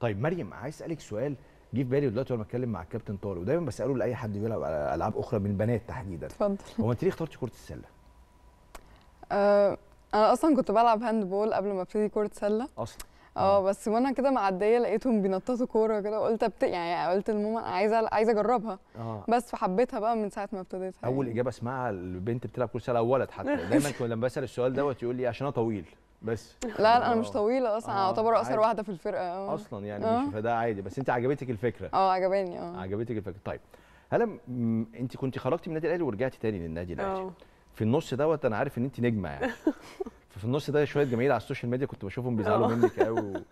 طيب مريم عايز اسالك سؤال جه في بالي دلوقتي وانا بتكلم مع الكابتن طارق ودايما بساله لاي حد بيلعب العاب اخرى من البنات تحديدا اتفضل هو انت ليه اخترتي كره السله؟ أه انا اصلا كنت بلعب هاند بول قبل ما ابتدي كره سله اصلا آه،, اه بس وانا كده معديه لقيتهم بينططوا كوره كده قلت أبت... يعني قلت لماما عايزه عايزه اجربها آه. بس فحبيتها بقى من ساعه ما ابتديتها يعني. اول يعني. اجابه اسمعها البنت بتلعب كره سله ولد حتى دايما لما بسال السؤال دوت يقول لي عشان انا طويل بس لا لا انا مش طويله اصلا آه اعتبر اقصر واحده في الفرقه أوه. اصلا يعني آه. مش فده عادي بس انت عجبتك الفكره اه عجباني اه عجبتك الفكره طيب هلا انت كنت خرجتي من النادي الاهلي ورجعتي تاني للنادي الاهلي اه. في النص دوت انا عارف ان انت نجمه يعني ففي النص ده شويه جماهير على السوشيال ميديا كنت بشوفهم بيزعلوا اه. منك قوي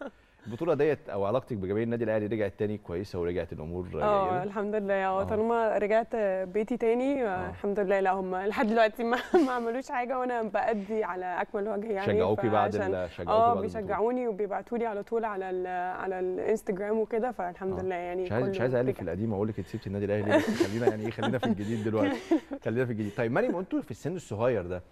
البطوله ديت او علاقتك بجماهير النادي الاهلي رجعت تاني كويسه ورجعت الامور اه الحمد لله آه،, اه طالما رجعت بيتي تاني آه، آه. الحمد لله لا هم لحد دلوقتي ما, ما عملوش حاجه وانا بادي على اكمل وجه يعني شجعوكي بعد شجعوكي اه بيشجعوني وبيبعتوا لي على طول على الـ على الانستجرام وكده فالحمد لله يعني مش عايز مش عايز اقلب في القديم اقول لك انت سبتي النادي الاهلي خلينا يعني ايه خلينا في الجديد دلوقتي خلينا في الجديد طيب مريم انتوا في السن الصغير ده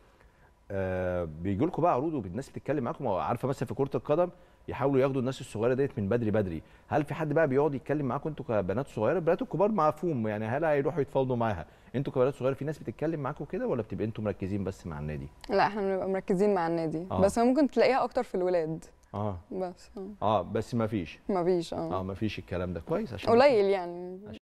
آه بيجي لكم بقى عروض والناس بتتكلم معاكم عارفه مثلا في كره القدم يحاولوا ياخدوا الناس الصغيره ديت من بدري بدري هل في حد بقى بيقعد يتكلم معاكم انتوا كبنات صغيره البنات الكبار معفوم يعني هل هيروحوا يتفاوضوا معاها انتوا كبنات صغيره في ناس بتتكلم معاكم كده ولا بتبقى انتوا مركزين بس مع النادي لا احنا بنبقى مركزين مع النادي آه. بس ممكن تلاقيها اكتر في الولاد اه بس اه, آه بس ما فيش ما فيش اه اه ما فيش الكلام ده كويس عشان قليل يعني